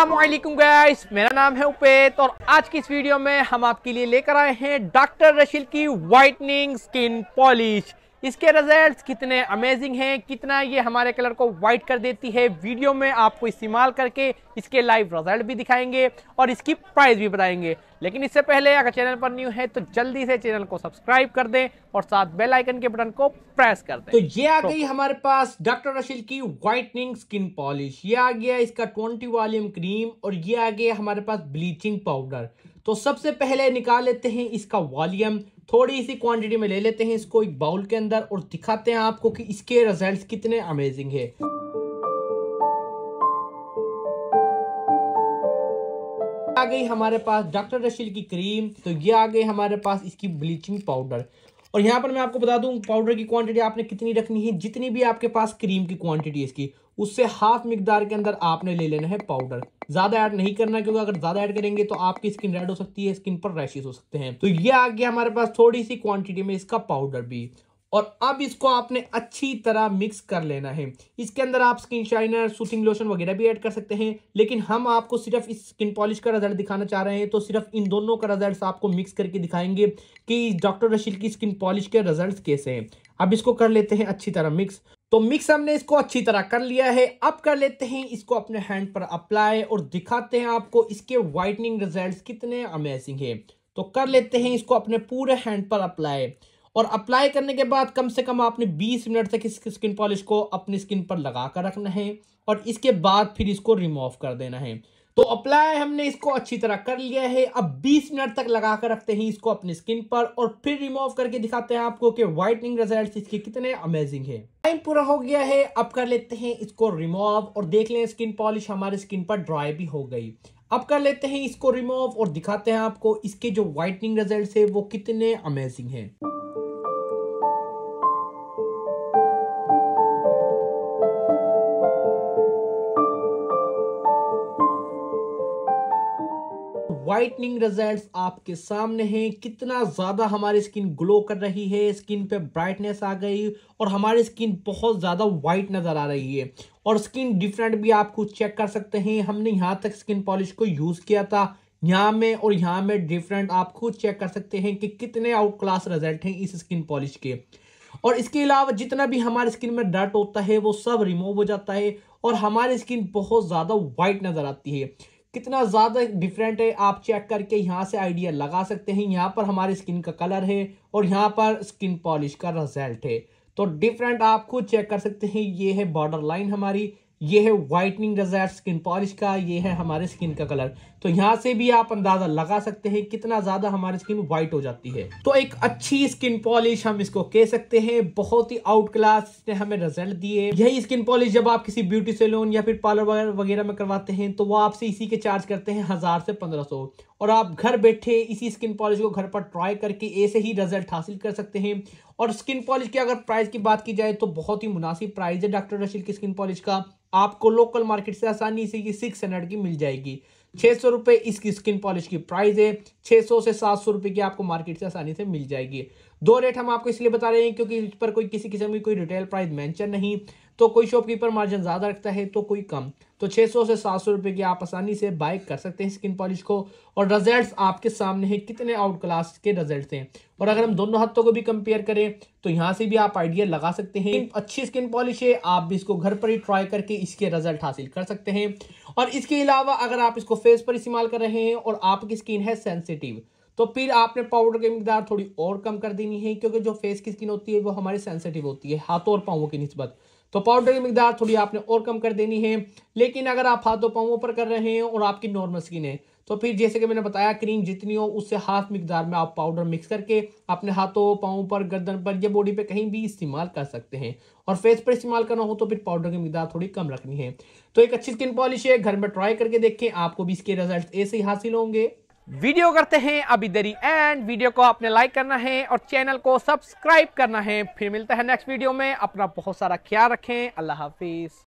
Aslam guys मेरा नाम है उपेत और आज की इस वीडियो में हम आपके लिए लेकर आए हैं डॉक्टर रशील की वाइटनिंग स्किन पॉलिश इसके रिजल्ट्स कितने अमेजिंग हैं कितना ये हमारे कलर को वाइट कर देती है वीडियो में आपको इस्तेमाल करके इसके लाइव रिजल्ट भी दिखाएंगे और इसकी प्राइस भी बताएंगे लेकिन इससे पहले अगर चैनल पर न्यू है तो जल्दी से चैनल को सब्सक्राइब कर दें और साथ बेल आइकन के बटन को प्रेस कर दें तो ये आ गई हमारे पास डॉक्टर रशील की व्हाइटनिंग स्किन पॉलिश ये आ गया इसका ट्वेंटी वॉल्यूम क्रीम और ये आ गया हमारे पास ब्लीचिंग पाउडर तो सबसे पहले निकाल लेते हैं इसका वॉल्यूम थोड़ी सी क्वांटिटी में ले लेते हैं इसको एक बाउल के अंदर और दिखाते हैं आपको कि इसके रिजल्ट कितने अमेजिंग है गई हमारे पास डॉक्टर रशील की क्रीम तो ये आ गई हमारे पास इसकी ब्लीचिंग पाउडर और यहाँ पर मैं आपको बता दूँ पाउडर की क्वांटिटी आपने कितनी रखनी है जितनी भी आपके पास क्रीम की क्वांटिटी है इसकी उससे हाफ मिकदार के अंदर आपने ले लेना है पाउडर ज़्यादा ऐड नहीं करना क्योंकि अगर ज़्यादा ऐड करेंगे तो आपकी स्किन रेड हो सकती है स्किन पर रैशेज हो सकते हैं तो ये आ गया हमारे पास थोड़ी सी क्वांटिटी में इसका पाउडर भी और अब इसको आपने अच्छी तरह मिक्स कर लेना है इसके अंदर आप स्किन शाइनर सूथिंग लोशन वगैरह भी ऐड कर सकते हैं लेकिन हम आपको सिर्फ इस स्किन पॉलिश का रिजल्ट दिखाना चाह रहे हैं तो सिर्फ इन दोनों का रिजल्ट आपको मिक्स करके दिखाएंगे कि डॉक्टर रशील की स्किन पॉलिश के रिजल्ट कैसे हैं अब इसको कर लेते हैं अच्छी तरह मिक्स तो मिक्स हमने इसको अच्छी तरह कर लिया है अब कर लेते हैं इसको अपने हैंड पर अप्लाई और दिखाते हैं आपको इसके वाइटनिंग रिजल्ट कितने अमेजिंग है तो कर लेते हैं इसको अपने पूरे हैंड पर अप्लाई और अप्लाई करने के बाद कम से कम आपने 20 मिनट तक इस स्किन पॉलिश को अपनी स्किन पर लगा कर रखना है और इसके बाद फिर इसको रिमूव कर देना है तो अप्लाई हमने इसको अच्छी तरह कर लिया है अब 20 मिनट तक लगा कर रखते हैं इसको अपनी स्किन पर और फिर रिमूव करके दिखाते हैं आपको कि व्हाइटनिंग रिजल्ट्स इसके कितने अमेजिंग है टाइम पूरा हो गया है अब कर लेते हैं इसको रिमूव और देख लें स्किन पॉलिश हमारे स्किन पर ड्राई भी हो गई अब कर लेते हैं इसको रिमूव और दिखाते हैं आपको इसके जो व्हाइटनिंग रिजल्ट है वो कितने अमेजिंग है वाइटनिंग रिजल्ट्स आपके सामने हैं कितना ज़्यादा हमारी स्किन ग्लो कर रही है स्किन पे ब्राइटनेस आ गई और हमारी स्किन बहुत ज़्यादा वाइट नज़र आ रही है और स्किन डिफरेंट भी आप कुछ चेक कर सकते हैं हमने यहाँ तक स्किन पॉलिश को यूज़ किया था यहाँ में और यहाँ में डिफरेंट आप खुद चेक कर सकते हैं कि कितने आउट क्लास रिजल्ट हैं इस स्किन पॉलिश के और इसके अलावा जितना भी हमारे स्किन में डर्ट होता है वो सब रिमूव हो जाता है और हमारी स्किन बहुत ज़्यादा वाइट नज़र आती है कितना ज़्यादा डिफरेंट है आप चेक करके यहाँ से आइडिया लगा सकते हैं यहाँ पर हमारे स्किन का कलर है और यहाँ पर स्किन पॉलिश का रिजल्ट है तो डिफरेंट आप खुद चेक कर सकते हैं ये है बॉर्डर लाइन हमारी ये है वाइटनिंग रिजल्ट स्किन पॉलिश का ये है हमारे स्किन का कलर तो यहाँ से भी आप अंदाज़ा लगा सकते हैं कितना ज़्यादा हमारी स्किन वाइट हो जाती है तो एक अच्छी स्किन पॉलिश हम इसको कह सकते हैं बहुत ही आउट क्लास ने हमें रिजल्ट दिए यही स्किन पॉलिश जब आप किसी ब्यूटी सैलून या फिर पार्लर वगैरह में करवाते हैं तो वो आपसे इसी के चार्ज करते हैं हज़ार से पंद्रह और आप घर बैठे इसी स्किन पॉलिश को घर पर ट्राई करके ऐसे ही रिजल्ट हासिल कर सकते हैं और स्किन पॉलिश की अगर प्राइस की बात की जाए तो बहुत ही मुनासिब प्राइस है डॉक्टर रशील की स्किन पॉलिश का आपको लोकल मार्केट से आसानी से ये सिक्स हंड्रेड की मिल जाएगी छः सौ रुपये इसकी स्किन पॉलिश की प्राइस है छः सौ से सात सौ रुपये की आपको मार्केट से आसानी से मिल जाएगी दो रेट हम आपको इसलिए बता रहे हैं क्योंकि इस पर कोई किसी किस्म की कोई रिटेल प्राइस मेंशन नहीं तो कोई शॉपकीपर मार्जिन ज़्यादा रखता है तो कोई कम तो 600 से 700 रुपए की आप आसानी से बाइक कर सकते हैं स्किन पॉलिश को और रिजल्ट्स आपके सामने हैं कितने आउट क्लास के रिजल्ट्स हैं और अगर हम दोनों हाथों को भी कंपेयर करें तो यहाँ से भी आप आइडिया लगा सकते हैं अच्छी स्किन पॉलिश है आप भी इसको घर पर ही ट्राई करके इसके रिजल्ट हासिल कर सकते हैं और इसके अलावा अगर आप इसको फेस पर इस्तेमाल कर रहे हैं और आपकी स्किन है सेंसिटिव तो फिर आपने पाउडर की मकदार थोड़ी और कम कर देनी है क्योंकि जो फेस की स्किन होती है वो हमारी सेंसिटिव होती है हाथों और पाओं की नस्बत तो पाउडर की मकदार थोड़ी आपने और कम कर देनी है लेकिन अगर आप हाथों पाँवों पर कर रहे हैं और आपकी नॉर्मल स्किन है तो फिर जैसे कि मैंने बताया क्रीम जितनी हो उससे हाफ मकदार में आप पाउडर मिक्स करके अपने हाथों पाओ पर गर्दन पर या बॉडी पे कहीं भी इस्तेमाल कर सकते हैं और फेस पर इस्तेमाल करना हो तो फिर पाउडर की मकदार थोड़ी कम रखनी है तो एक अच्छी स्किन पॉलिश है घर में ट्राई करके देखें आपको भी इसके रिजल्ट ऐसे ही हासिल होंगे वीडियो करते हैं अभी देरी एंड वीडियो को आपने लाइक करना है और चैनल को सब्सक्राइब करना है फिर मिलते हैं नेक्स्ट वीडियो में अपना बहुत सारा ख्याल रखें अल्लाह हाफिज़